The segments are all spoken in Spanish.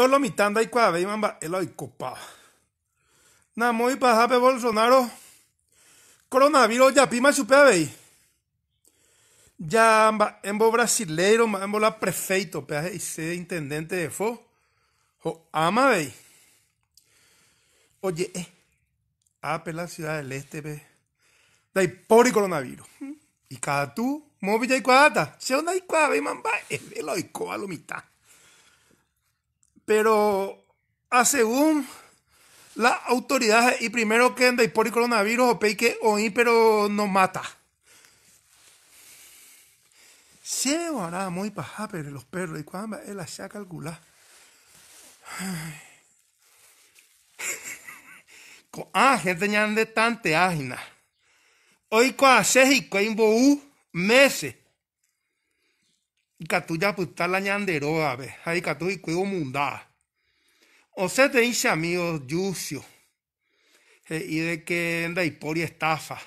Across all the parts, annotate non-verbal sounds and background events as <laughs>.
lo mitando ahí cuadra y mamba el pa. Namo y pa, baja Bolsonaro. Coronavirus ya pima su ve. Ya mba embo brasileiro, embo la prefeito, peaje y se intendente de fo. Jo ama ve. Oye, eh. Ape ah, la ciudad del este de Dai pobre coronavirus. Y cada tú, móvil ya y cuadra, Se onda y cuadra y mamba el hoy lo mitad pero según las autoridades, y primero que en por el coronavirus, o que oí, pero no mata. Se hará muy paja, pero los perros, y cuando él ya calcular. Ah, gente ya de tante ágina. Hoy con y con meses. Y Catuya pues la ñanderoa, ver Ahí catu y cuido mundá. O se te dice amigos, yucio. y de que en y estafa.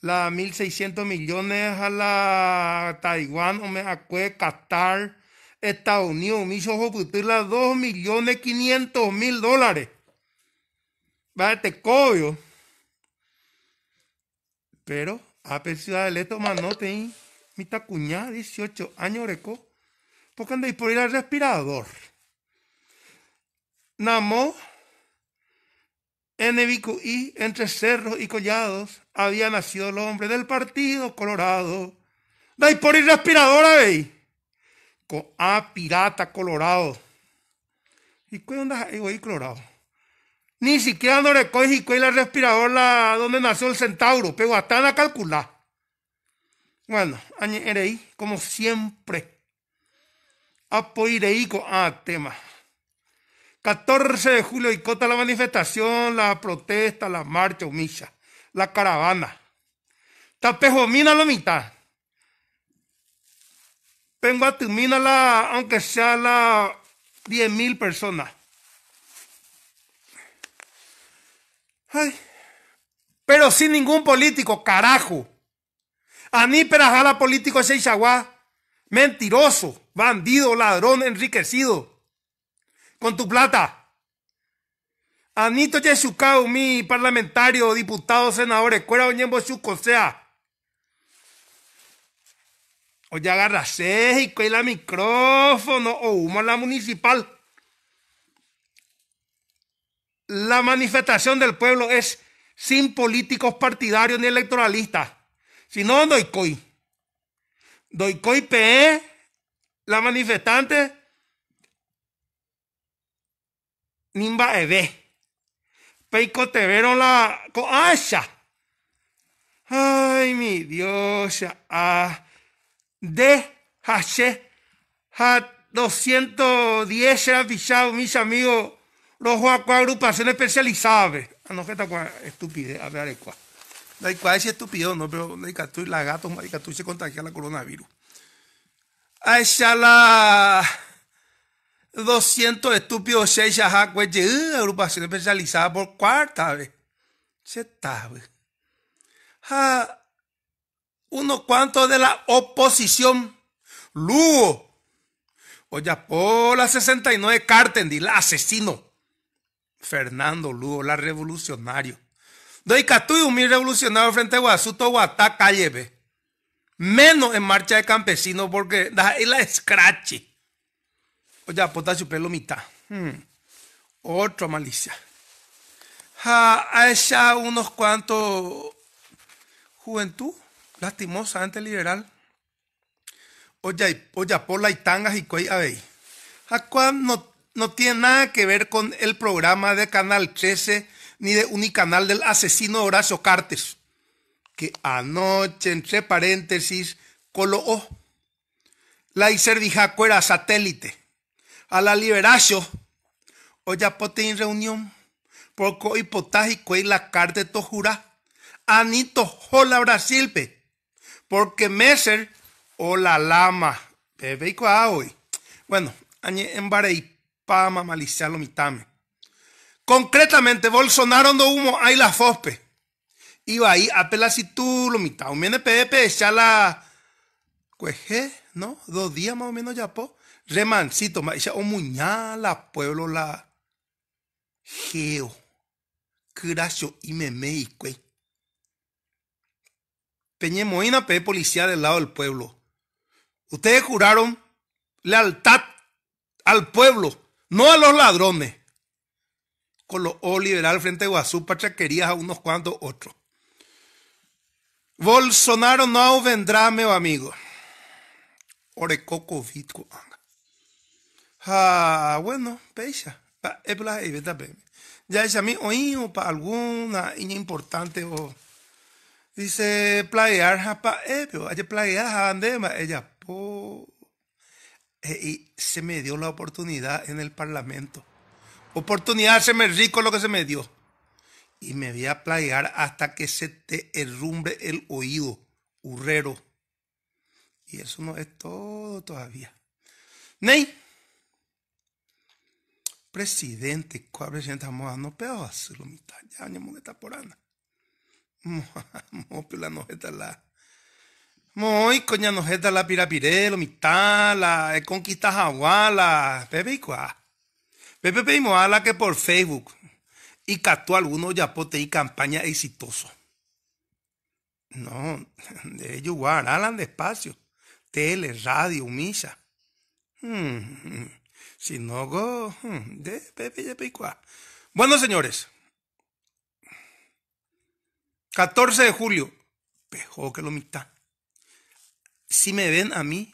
La 1.600 millones a la Taiwán, o me acue Qatar, Estados Unidos, me hizo pues, la dos millones 500 mil dólares. Va este cobio. Pero, a pesar del esto, manote, y ¿eh? mi tacuñá, 18 años, reco, porque andáis por ir al respirador. Namo, en entre cerros y collados, había nacido el hombre del partido colorado. Dais por ir respirador, ahí. Coa ah, pirata colorado. ¿Y qué onda ahí, colorado? Ni siquiera no recoge y al respirador la, donde nació el centauro, pero hasta a calcular. Bueno, añereí, como siempre. con a ah, tema. 14 de julio, y cota la manifestación, la protesta, la marcha, humilla, la caravana. mina la mitad. Tengo a la, aunque sea la 10.000 personas. pero sin ningún político, carajo. Aní político de Seixaguá. Mentiroso, bandido, ladrón, enriquecido. Con tu plata. Anito Yesucao, mi parlamentario, diputado, senador, escuela, oñembo, sea. Oye, agarrase y la micrófono o humo la municipal. La manifestación del pueblo es sin políticos partidarios ni electoralistas. Si no, Doy PE, la manifestante Nimba te vieron la coasha. Ah, Ay, mi Dios. Ah. De hache Ha 210 era fichado, mis amigos. Los agrupaciones agrupación especializada. Ah, no, que está estupidez. A ver, cuál la es estúpido? No, pero la gato, se contagia la coronavirus. Ay, la 200 estúpidos, 6 ya, pues, uh, agrupación especializada por cuarta vez. Se está, pues. unos cuantos de la oposición. Lugo. la 69 Cartendi, la asesino. Fernando Lugo, la revolucionario un mil revolucionario frente a Guasuto, Guatá, Calle B. Menos en marcha de campesinos porque da la escrache Oye, puta su pelo mitad. Hmm. Otra malicia. A ha unos cuantos juventud, lastimosamente liberal. Oye, oye, por y tangas y coy a no tiene nada que ver con el programa de Canal 13 ni de unicanal del asesino Horacio Cartes, que anoche, entre paréntesis, coloó la iservija era satélite. A la liberación, o ya en reunión, porco hipotágico y la carta tojura, anito hola brasilpe, porque meser o la lama, bebe y hoy. Bueno, añe en y pama mitame, Concretamente, Bolsonaro no humo hay la FOSPE. ahí a a si tú lo mitad. Mienes menos PDP, ya la. Cueje, ¿no? Dos días más o menos ya, po. Remancito, o muñala, pueblo la. Geo. Gracio y meme y cue. Peñemoina, pe policía del lado del pueblo. Ustedes juraron lealtad al pueblo, no a los ladrones con los O liberal frente a Guazú, pachaquerías a unos cuantos otros. Bolsonaro no vendrá, ...mi amigo. orecoco Covid. Ah, bueno, pecha. Ya es a mí para alguna importante o. Dice, playar, eh, andema, ella eh, Y se me dio la oportunidad en el parlamento oportunidad se me rico lo que se me dio. Y me voy a plagiar hasta que se te herrumbre el oído, urrero. Y eso no es todo todavía. Ney, presidente, ¿cuál presidente no dando peor? lo mitad, ya ni me está por ana. <laughs> la nojeta la. Muy coña nojeta la lo mitad, la conquista jaguala, bebé y Pepe y a que por Facebook y captó algunos yapote y campaña exitoso. No, de ellos hablan despacio. Tele, radio, misa. Hmm, hmm. si no, go, hmm, de Pepe Bueno, señores. 14 de julio. Pejo que lo mitad. Si me ven a mí,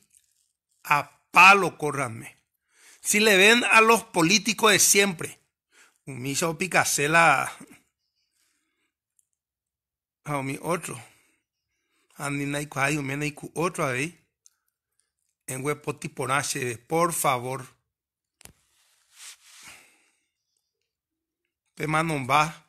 a palo córranme. Si le ven a los políticos de siempre, un miso Picasela, a mi otro, a mi un otro ahí, en huepoti por por favor. Te mando un bajo.